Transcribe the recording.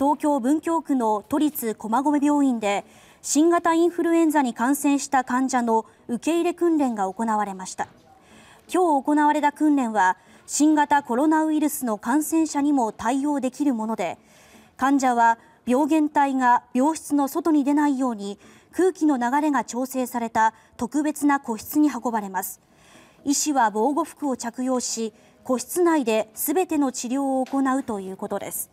東京・文京区の都立駒込病院で新型インフルエンザに感染した患者の受け入れ訓練が行われました今日行われた訓練は新型コロナウイルスの感染者にも対応できるもので患者は病原体が病室の外に出ないように空気の流れが調整された特別な個室に運ばれます医師は防護服を着用し個室内で全ての治療を行うということです